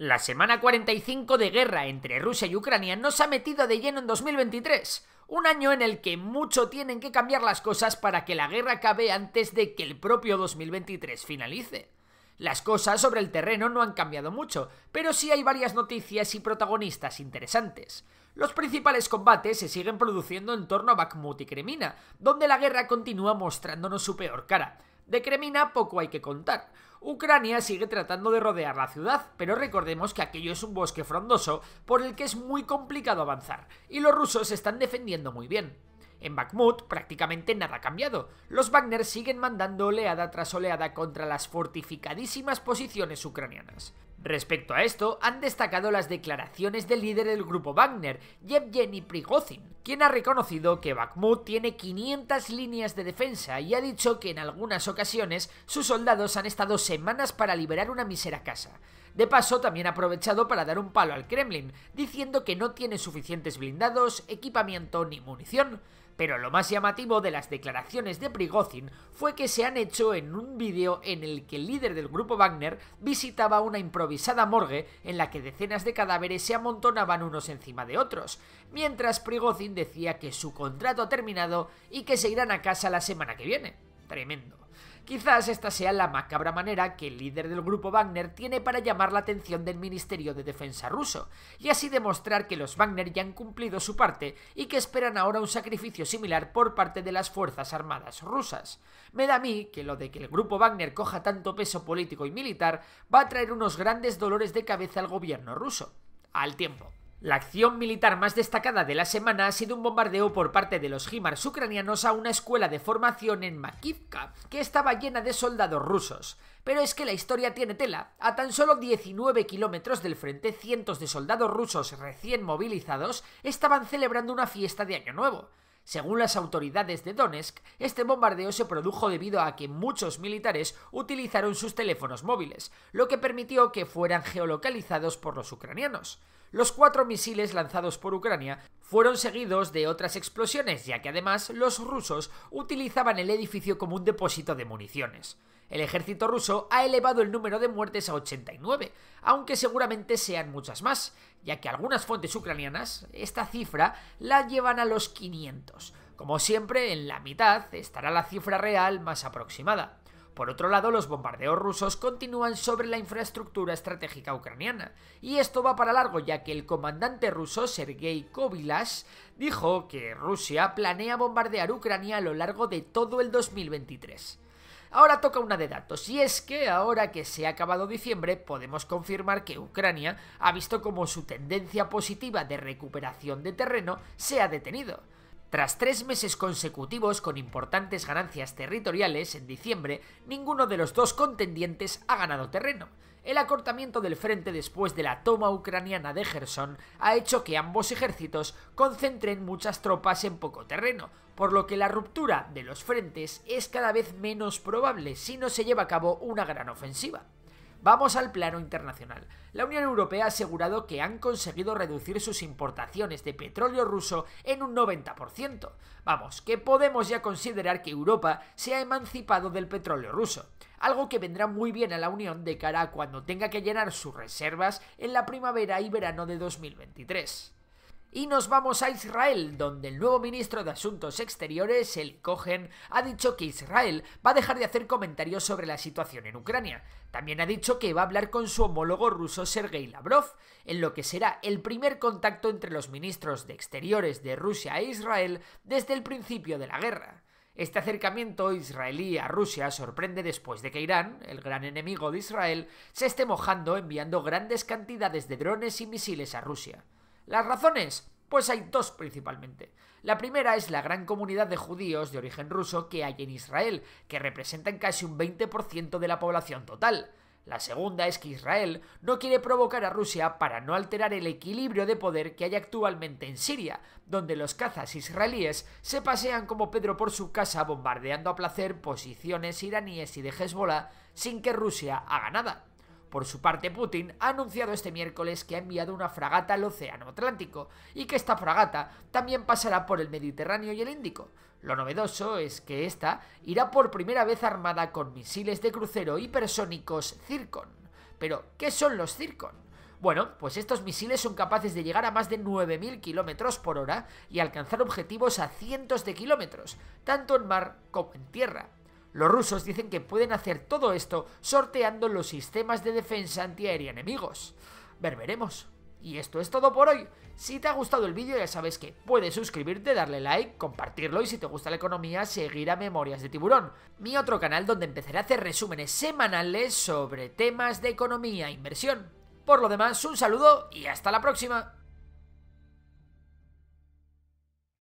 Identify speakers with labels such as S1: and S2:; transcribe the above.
S1: La semana 45 de guerra entre Rusia y Ucrania nos ha metido de lleno en 2023, un año en el que mucho tienen que cambiar las cosas para que la guerra acabe antes de que el propio 2023 finalice. Las cosas sobre el terreno no han cambiado mucho, pero sí hay varias noticias y protagonistas interesantes. Los principales combates se siguen produciendo en torno a Bakhmut y Kremina, donde la guerra continúa mostrándonos su peor cara. De Kremina poco hay que contar. Ucrania sigue tratando de rodear la ciudad, pero recordemos que aquello es un bosque frondoso por el que es muy complicado avanzar, y los rusos están defendiendo muy bien. En Bakhmut prácticamente nada ha cambiado. Los Wagner siguen mandando oleada tras oleada contra las fortificadísimas posiciones ucranianas. Respecto a esto, han destacado las declaraciones del líder del grupo Wagner, Yevgeny Prigozhin, quien ha reconocido que Bakhmut tiene 500 líneas de defensa y ha dicho que en algunas ocasiones sus soldados han estado semanas para liberar una misera casa. De paso, también ha aprovechado para dar un palo al Kremlin, diciendo que no tiene suficientes blindados, equipamiento ni munición. Pero lo más llamativo de las declaraciones de Prigozhin fue que se han hecho en un vídeo en el que el líder del grupo Wagner visitaba una improvisada morgue en la que decenas de cadáveres se amontonaban unos encima de otros, mientras Prigozhin decía que su contrato ha terminado y que se irán a casa la semana que viene tremendo. Quizás esta sea la macabra manera que el líder del grupo Wagner tiene para llamar la atención del Ministerio de Defensa ruso, y así demostrar que los Wagner ya han cumplido su parte y que esperan ahora un sacrificio similar por parte de las Fuerzas Armadas rusas. Me da a mí que lo de que el grupo Wagner coja tanto peso político y militar va a traer unos grandes dolores de cabeza al gobierno ruso. Al tiempo. La acción militar más destacada de la semana ha sido un bombardeo por parte de los HIMARS ucranianos a una escuela de formación en Makivka, que estaba llena de soldados rusos. Pero es que la historia tiene tela. A tan solo 19 kilómetros del frente, cientos de soldados rusos recién movilizados estaban celebrando una fiesta de Año Nuevo. Según las autoridades de Donetsk, este bombardeo se produjo debido a que muchos militares utilizaron sus teléfonos móviles, lo que permitió que fueran geolocalizados por los ucranianos. Los cuatro misiles lanzados por Ucrania fueron seguidos de otras explosiones, ya que además los rusos utilizaban el edificio como un depósito de municiones. El ejército ruso ha elevado el número de muertes a 89, aunque seguramente sean muchas más, ya que algunas fuentes ucranianas esta cifra la llevan a los 500. Como siempre, en la mitad estará la cifra real más aproximada. Por otro lado, los bombardeos rusos continúan sobre la infraestructura estratégica ucraniana, y esto va para largo ya que el comandante ruso Sergei Kovilash dijo que Rusia planea bombardear Ucrania a lo largo de todo el 2023. Ahora toca una de datos, y es que ahora que se ha acabado diciembre, podemos confirmar que Ucrania ha visto como su tendencia positiva de recuperación de terreno se ha detenido. Tras tres meses consecutivos con importantes ganancias territoriales en diciembre, ninguno de los dos contendientes ha ganado terreno. El acortamiento del frente después de la toma ucraniana de Gerson ha hecho que ambos ejércitos concentren muchas tropas en poco terreno, por lo que la ruptura de los frentes es cada vez menos probable si no se lleva a cabo una gran ofensiva. Vamos al plano internacional. La Unión Europea ha asegurado que han conseguido reducir sus importaciones de petróleo ruso en un 90%. Vamos, que podemos ya considerar que Europa se ha emancipado del petróleo ruso, algo que vendrá muy bien a la Unión de cara a cuando tenga que llenar sus reservas en la primavera y verano de 2023. Y nos vamos a Israel, donde el nuevo ministro de Asuntos Exteriores, el Cohen, ha dicho que Israel va a dejar de hacer comentarios sobre la situación en Ucrania. También ha dicho que va a hablar con su homólogo ruso Sergei Lavrov, en lo que será el primer contacto entre los ministros de Exteriores de Rusia e Israel desde el principio de la guerra. Este acercamiento israelí a Rusia sorprende después de que Irán, el gran enemigo de Israel, se esté mojando enviando grandes cantidades de drones y misiles a Rusia. ¿Las razones? Pues hay dos principalmente. La primera es la gran comunidad de judíos de origen ruso que hay en Israel, que representan casi un 20% de la población total. La segunda es que Israel no quiere provocar a Rusia para no alterar el equilibrio de poder que hay actualmente en Siria, donde los cazas israelíes se pasean como Pedro por su casa bombardeando a placer posiciones iraníes y de Hezbollah sin que Rusia haga nada. Por su parte, Putin ha anunciado este miércoles que ha enviado una fragata al Océano Atlántico y que esta fragata también pasará por el Mediterráneo y el Índico. Lo novedoso es que esta irá por primera vez armada con misiles de crucero hipersónicos Zircon. Pero, ¿qué son los Zircon? Bueno, pues estos misiles son capaces de llegar a más de 9.000 kilómetros por hora y alcanzar objetivos a cientos de kilómetros, tanto en mar como en tierra. Los rusos dicen que pueden hacer todo esto sorteando los sistemas de defensa antiaérea enemigos. Ver, veremos. Y esto es todo por hoy. Si te ha gustado el vídeo ya sabes que puedes suscribirte, darle like, compartirlo y si te gusta la economía seguir a Memorias de Tiburón, mi otro canal donde empezaré a hacer resúmenes semanales sobre temas de economía e inversión. Por lo demás, un saludo y hasta la próxima.